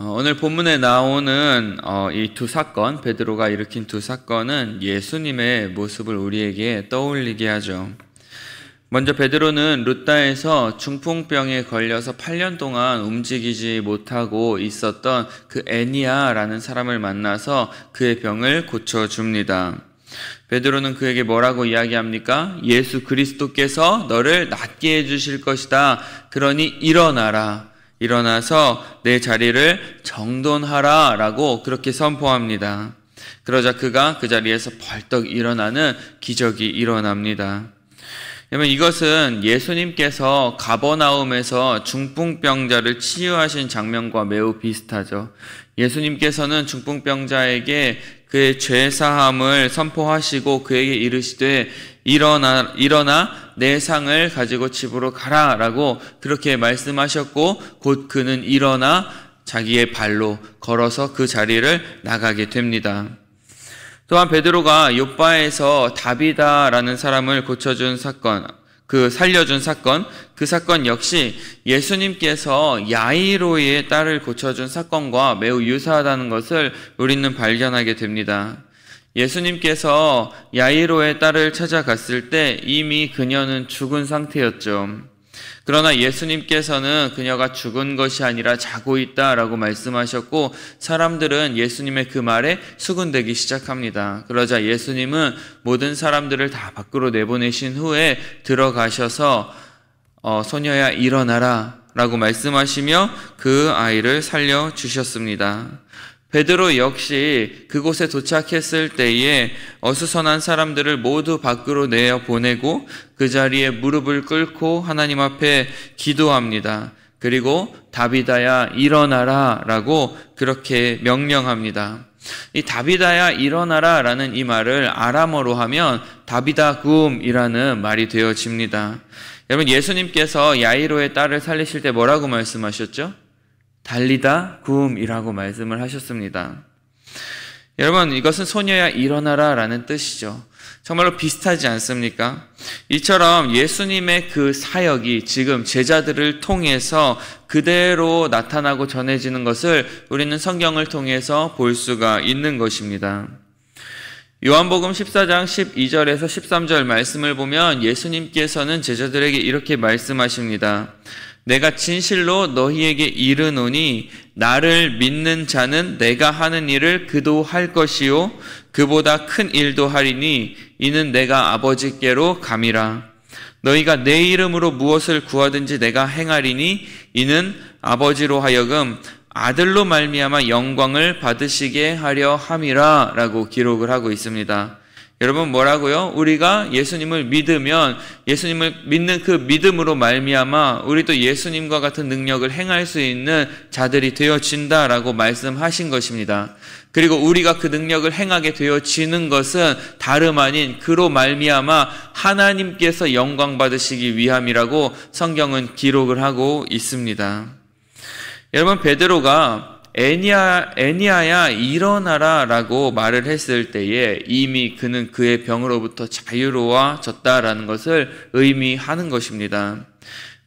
어, 오늘 본문에 나오는 어, 이두 사건, 베드로가 일으킨 두 사건은 예수님의 모습을 우리에게 떠올리게 하죠. 먼저 베드로는 루다에서 중풍병에 걸려서 8년 동안 움직이지 못하고 있었던 그 애니아라는 사람을 만나서 그의 병을 고쳐줍니다. 베드로는 그에게 뭐라고 이야기합니까? 예수 그리스도께서 너를 낫게 해주실 것이다. 그러니 일어나라. 일어나서 내 자리를 정돈하라 라고 그렇게 선포합니다. 그러자 그가 그 자리에서 벌떡 일어나는 기적이 일어납니다. 여러분 이것은 예수님께서 가버나움에서 중풍병자를 치유하신 장면과 매우 비슷하죠. 예수님께서는 중풍병자에게 그의 죄 사함을 선포하시고 그에게 이르시되 일어나 일어나 내 상을 가지고 집으로 가라 라고 그렇게 말씀하셨고 곧 그는 일어나 자기의 발로 걸어서 그 자리를 나가게 됩니다. 또한 베드로가 요바에서 다비다라는 사람을 고쳐준 사건, 그 살려준 사건, 그 사건 역시 예수님께서 야이로의 딸을 고쳐준 사건과 매우 유사하다는 것을 우리는 발견하게 됩니다. 예수님께서 야이로의 딸을 찾아갔을 때 이미 그녀는 죽은 상태였죠. 그러나 예수님께서는 그녀가 죽은 것이 아니라 자고 있다라고 말씀하셨고 사람들은 예수님의 그 말에 수군되기 시작합니다. 그러자 예수님은 모든 사람들을 다 밖으로 내보내신 후에 들어가셔서 어, 소녀야 일어나라 라고 말씀하시며 그 아이를 살려 주셨습니다. 베드로 역시 그곳에 도착했을 때에 어수선한 사람들을 모두 밖으로 내어 보내고 그 자리에 무릎을 꿇고 하나님 앞에 기도합니다. 그리고 다비다야 일어나라 라고 그렇게 명령합니다. 이 다비다야 일어나라 라는 이 말을 아람어로 하면 다비다굼이라는 말이 되어집니다. 여러분 예수님께서 야이로의 딸을 살리실 때 뭐라고 말씀하셨죠? 달리다 구음이라고 말씀을 하셨습니다. 여러분, 이것은 소녀야 일어나라 라는 뜻이죠. 정말로 비슷하지 않습니까? 이처럼 예수님의 그 사역이 지금 제자들을 통해서 그대로 나타나고 전해지는 것을 우리는 성경을 통해서 볼 수가 있는 것입니다. 요한복음 14장 12절에서 13절 말씀을 보면 예수님께서는 제자들에게 이렇게 말씀하십니다. 내가 진실로 너희에게 이르노니 나를 믿는 자는 내가 하는 일을 그도 할 것이요 그보다 큰 일도 하리니 이는 내가 아버지께로 감이라 너희가 내 이름으로 무엇을 구하든지 내가 행하리니 이는 아버지로 하여금 아들로 말미암아 영광을 받으시게 하려 함이라라고 기록을 하고 있습니다. 여러분 뭐라고요? 우리가 예수님을 믿으면 예수님을 믿는 그 믿음으로 말미암아 우리도 예수님과 같은 능력을 행할 수 있는 자들이 되어진다라고 말씀하신 것입니다. 그리고 우리가 그 능력을 행하게 되어지는 것은 다름 아닌 그로 말미암아 하나님께서 영광 받으시기 위함이라고 성경은 기록을 하고 있습니다. 여러분 베드로가 에니아 애니아야 일어나라라고 말을 했을 때에 이미 그는 그의 병으로부터 자유로워졌다라는 것을 의미하는 것입니다.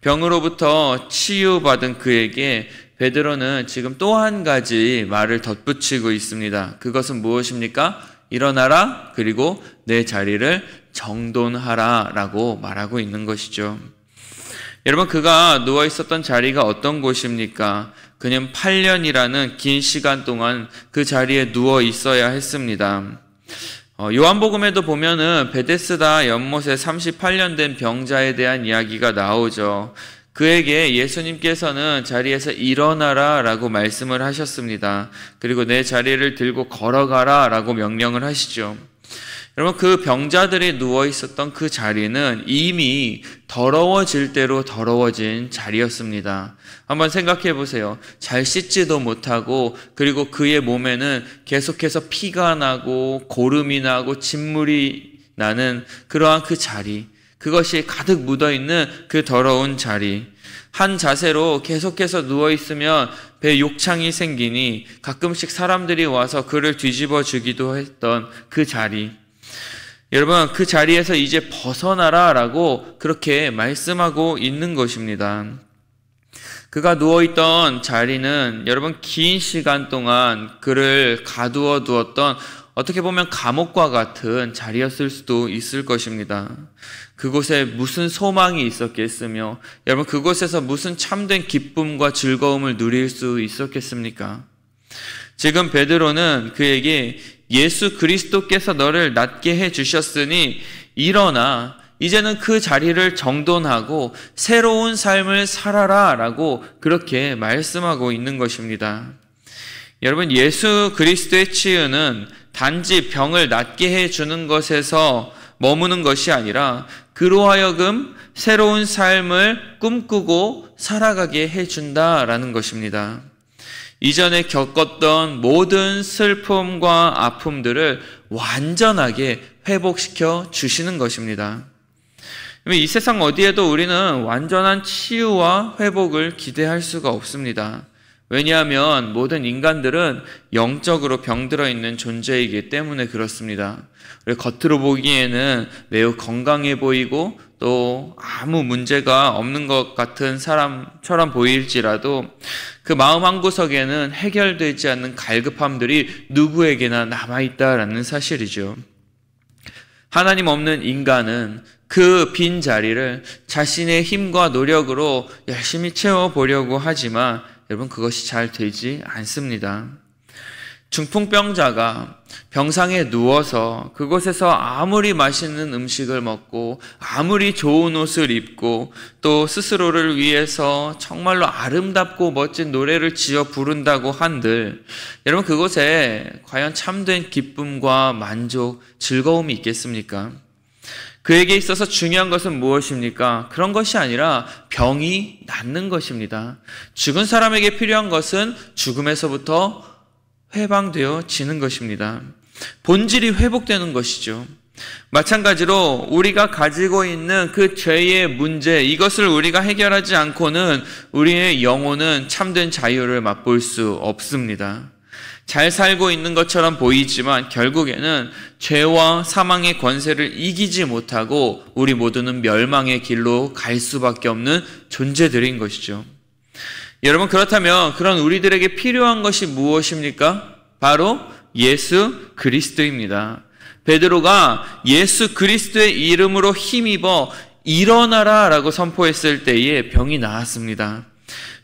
병으로부터 치유받은 그에게 베드로는 지금 또 한 가지 말을 덧붙이고 있습니다. 그것은 무엇입니까? 일어나라 그리고 내 자리를 정돈하라라고 말하고 있는 것이죠. 여러분, 그가 누워 있었던 자리가 어떤 곳입니까? 그는 8년이라는 긴 시간 동안 그 자리에 누워 있어야 했습니다. 어, 요한복음에도 보면은 베데스다 연못에 38년 된 병자에 대한 이야기가 나오죠. 그에게 예수님께서는 자리에서 일어나라 라고 말씀을 하셨습니다. 그리고 내 자리를 들고 걸어가라 라고 명령을 하시죠. 여러분 그 병자들이 누워 있었던 그 자리는 이미 더러워질 대로 더러워진 자리였습니다. 한번 생각해 보세요. 잘 씻지도 못하고 그리고 그의 몸에는 계속해서 피가 나고 고름이 나고 진물이 나는 그러한 그 자리. 그것이 가득 묻어 있는 그 더러운 자리. 한 자세로 계속해서 누워 있으면 배 욕창이 생기니 가끔씩 사람들이 와서 그를 뒤집어 주기도 했던 그 자리. 여러분, 그 자리에서 이제 벗어나라 라고 그렇게 말씀하고 있는 것입니다. 그가 누워있던 자리는 여러분 긴 시간 동안 그를 가두어 두었던 어떻게 보면 감옥과 같은 자리였을 수도 있을 것입니다. 그곳에 무슨 소망이 있었겠으며, 여러분 그곳에서 무슨 참된 기쁨과 즐거움을 누릴 수 있었겠습니까? 지금 베드로는 그에게 예수 그리스도께서 너를 낫게 해 주셨으니 일어나 이제는 그 자리를 정돈하고 새로운 삶을 살아라 라고 그렇게 말씀하고 있는 것입니다. 여러분, 예수 그리스도의 치유는 단지 병을 낫게 해주는 것에서 머무는 것이 아니라 그로 하여금 새로운 삶을 꿈꾸고 살아가게 해준다라는 것입니다. 이전에 겪었던 모든 슬픔과 아픔들을 완전하게 회복시켜 주시는 것입니다. 이 세상 어디에도 우리는 완전한 치유와 회복을 기대할 수가 없습니다. 왜냐하면 모든 인간들은 영적으로 병들어 있는 존재이기 때문에 그렇습니다. 겉으로 보기에는 매우 건강해 보이고 또 아무 문제가 없는 것 같은 사람처럼 보일지라도 그 마음 한구석에는 해결되지 않는 갈급함들이 누구에게나 남아있다라는 사실이죠. 하나님 없는 인간은 그 빈 자리를 자신의 힘과 노력으로 열심히 채워보려고 하지만 여러분 그것이 잘 되지 않습니다. 중풍병자가 병상에 누워서 그곳에서 아무리 맛있는 음식을 먹고 아무리 좋은 옷을 입고 또 스스로를 위해서 정말로 아름답고 멋진 노래를 지어 부른다고 한들 여러분 그곳에 과연 참된 기쁨과 만족, 즐거움이 있겠습니까? 그에게 있어서 중요한 것은 무엇입니까? 그런 것이 아니라 병이 낫는 것입니다. 죽은 사람에게 필요한 것은 죽음에서부터 해방되어지는 것입니다. 본질이 회복되는 것이죠. 마찬가지로 우리가 가지고 있는 그 죄의 문제, 이것을 우리가 해결하지 않고는 우리의 영혼은 참된 자유를 맛볼 수 없습니다. 잘 살고 있는 것처럼 보이지만 결국에는 죄와 사망의 권세를 이기지 못하고 우리 모두는 멸망의 길로 갈 수밖에 없는 존재들인 것이죠. 여러분 그렇다면 그런 우리들에게 필요한 것이 무엇입니까? 바로 예수 그리스도입니다. 베드로가 예수 그리스도의 이름으로 힘입어 일어나라라고 선포했을 때에 병이 나았습니다.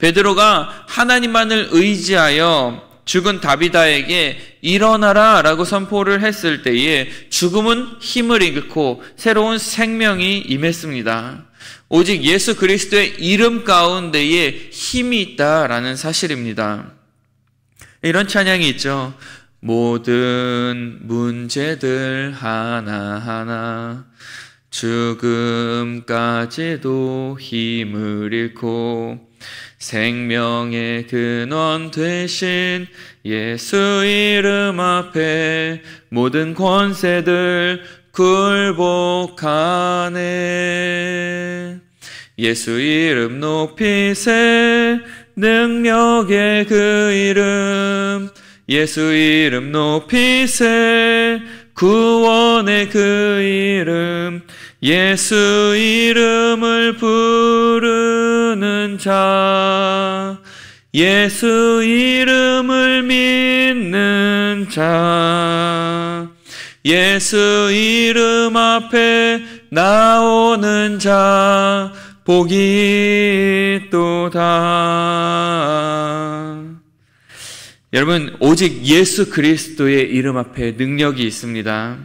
베드로가 하나님만을 의지하여 죽은 다비다에게 일어나라 라고 선포를 했을 때에 죽음은 힘을 잃고 새로운 생명이 임했습니다. 오직 예수 그리스도의 이름 가운데에 힘이 있다라는 사실입니다. 이런 찬양이 있죠. 모든 문제들 하나하나 죽음까지도 힘을 잃고 생명의 근원 대신 예수 이름 앞에 모든 권세들 굴복하네. 예수 이름 높이세 능력의 그 이름 예수 이름 높이세 구원의 그 이름 예수 이름을 부르는 자 예수 이름을 믿는 자 예수 이름 앞에 나오는 자 복이 또다. 여러분, 오직 예수 그리스도의 이름 앞에 능력이 있습니다.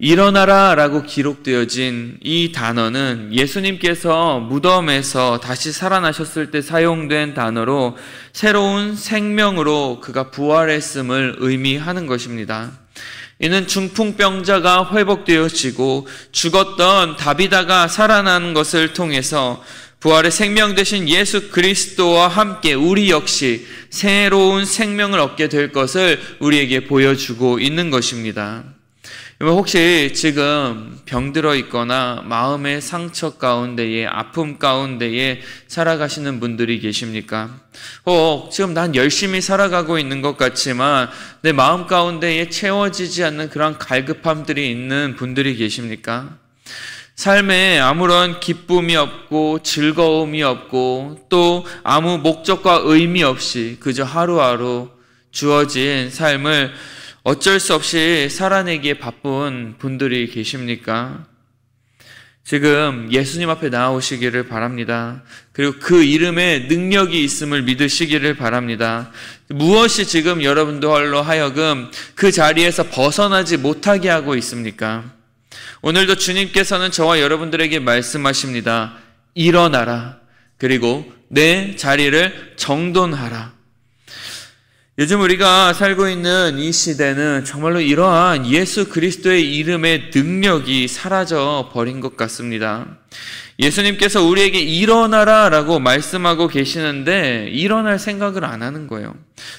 일어나라 라고 기록되어진 이 단어는 예수님께서 무덤에서 다시 살아나셨을 때 사용된 단어로 새로운 생명으로 그가 부활했음을 의미하는 것입니다. 이는 중풍병자가 회복되어지고 죽었던 다비다가 살아나는 것을 통해서 부활의 생명 되신 예수 그리스도와 함께 우리 역시 새로운 생명을 얻게 될 것을 우리에게 보여주고 있는 것입니다. 혹시 지금 병들어 있거나 마음의 상처 가운데에 아픔 가운데에 살아가시는 분들이 계십니까? 혹 어, 지금 난 열심히 살아가고 있는 것 같지만 내 마음 가운데에 채워지지 않는 그런 갈급함들이 있는 분들이 계십니까? 삶에 아무런 기쁨이 없고 즐거움이 없고 또 아무 목적과 의미 없이 그저 하루하루 주어진 삶을 어쩔 수 없이 살아내기에 바쁜 분들이 계십니까? 지금 예수님 앞에 나오시기를 바랍니다. 그리고 그 이름에 능력이 있음을 믿으시기를 바랍니다. 무엇이 지금 여러분들로 하여금 그 자리에서 벗어나지 못하게 하고 있습니까? 오늘도 주님께서는 저와 여러분들에게 말씀하십니다. 일어나라. 그리고 내 자리를 정돈하라. 요즘 우리가 살고 있는 이 시대는 정말로 이러한 예수 그리스도의 이름의 능력이 사라져 버린 것 같습니다. 예수님께서 우리에게 일어나라 라고 말씀하고 계시는데 일어날 생각을 안 하는 거예요.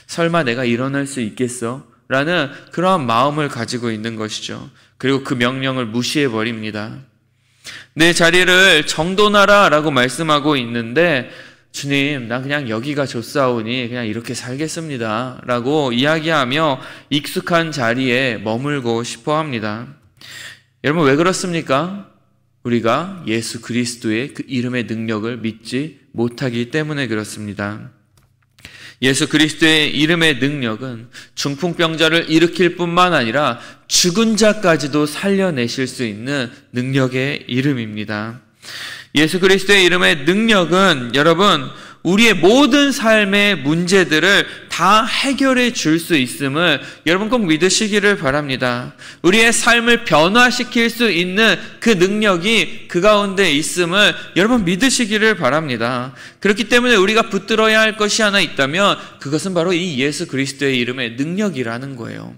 설마 내가 일어날 수 있겠어? 라는 그러한 마음을 가지고 있는 것이죠. 그리고 그 명령을 무시해 버립니다. 내 자리를 정돈하라 라고 말씀하고 있는데 주님, 난 그냥 여기가 좋사오니 그냥 이렇게 살겠습니다. 라고 이야기하며 익숙한 자리에 머물고 싶어 합니다. 여러분, 왜 그렇습니까? 우리가 예수 그리스도의 그 이름의 능력을 믿지 못하기 때문에 그렇습니다. 예수 그리스도의 이름의 능력은 중풍병자를 일으킬 뿐만 아니라 죽은 자까지도 살려내실 수 있는 능력의 이름입니다. 예수 그리스도의 이름의 능력은 여러분 우리의 모든 삶의 문제들을 다 해결해 줄 수 있음을 여러분 꼭 믿으시기를 바랍니다. 우리의 삶을 변화시킬 수 있는 그 능력이 그 가운데 있음을 여러분 믿으시기를 바랍니다. 그렇기 때문에 우리가 붙들어야 할 것이 하나 있다면 그것은 바로 이 예수 그리스도의 이름의 능력이라는 거예요.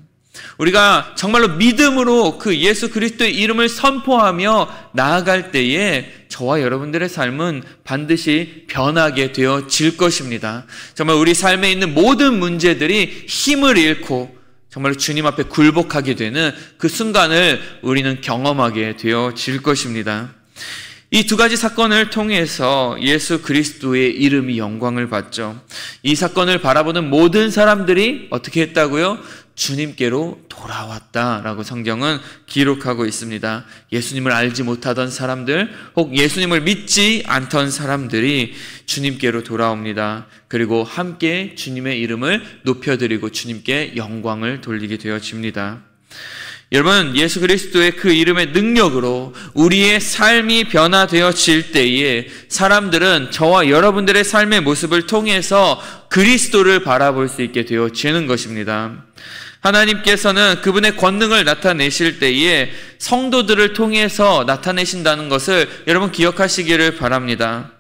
우리가 정말로 믿음으로 그 예수 그리스도의 이름을 선포하며 나아갈 때에 저와 여러분들의 삶은 반드시 변하게 되어질 것입니다. 정말 우리 삶에 있는 모든 문제들이 힘을 잃고 정말 주님 앞에 굴복하게 되는 그 순간을 우리는 경험하게 되어질 것입니다. 이 두 가지 사건을 통해서 예수 그리스도의 이름이 영광을 받죠. 이 사건을 바라보는 모든 사람들이 어떻게 했다고요? 주님께로 돌아왔다라고 성경은 기록하고 있습니다. 예수님을 알지 못하던 사람들, 혹 예수님을 믿지 않던 사람들이 주님께로 돌아옵니다. 그리고 함께 주님의 이름을 높여드리고 주님께 영광을 돌리게 되어집니다. 여러분, 예수 그리스도의 그 이름의 능력으로 우리의 삶이 변화되어질 때에 사람들은 저와 여러분들의 삶의 모습을 통해서 그리스도를 바라볼 수 있게 되어지는 것입니다. 하나님께서는 그분의 권능을 나타내실 때에 성도들을 통해서 나타내신다는 것을 여러분 기억하시기를 바랍니다.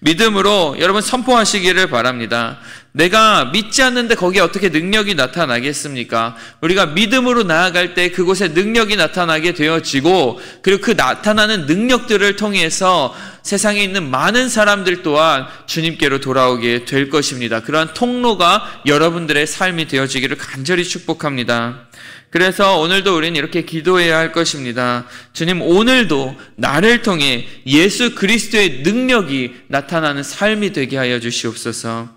믿음으로 여러분 선포하시기를 바랍니다. 내가 믿지 않는데 거기에 어떻게 능력이 나타나겠습니까? 우리가 믿음으로 나아갈 때 그곳에 능력이 나타나게 되어지고 그리고 그 나타나는 능력들을 통해서 세상에 있는 많은 사람들 또한 주님께로 돌아오게 될 것입니다. 그러한 통로가 여러분들의 삶이 되어지기를 간절히 축복합니다. 그래서 오늘도 우리는 이렇게 기도해야 할 것입니다. 주님, 오늘도 나를 통해 예수 그리스도의 능력이 나타나는 삶이 되게 하여 주시옵소서.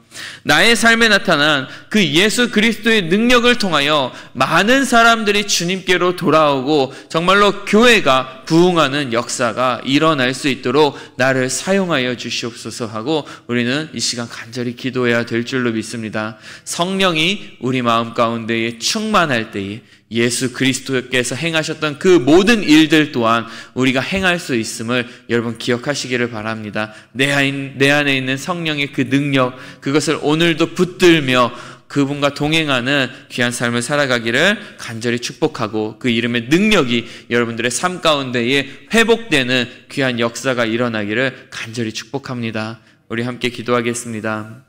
나의 삶에 나타난 그 예수 그리스도의 능력을 통하여 많은 사람들이 주님께로 돌아오고 정말로 교회가 부흥하는 역사가 일어날 수 있도록 나를 사용하여 주시옵소서 하고 우리는 이 시간 간절히 기도해야 될 줄로 믿습니다. 성령이 우리 마음 가운데에 충만할 때에 예수 그리스도께서 행하셨던 그 모든 일들 또한 우리가 행할 수 있음을 여러분 기억하시기를 바랍니다. 내 안에 있는 성령의 그 능력, 그것을 오늘도 붙들며 그분과 동행하는 귀한 삶을 살아가기를 간절히 축복하고 그 이름의 능력이 여러분들의 삶 가운데에 회복되는 귀한 역사가 일어나기를 간절히 축복합니다. 우리 함께 기도하겠습니다.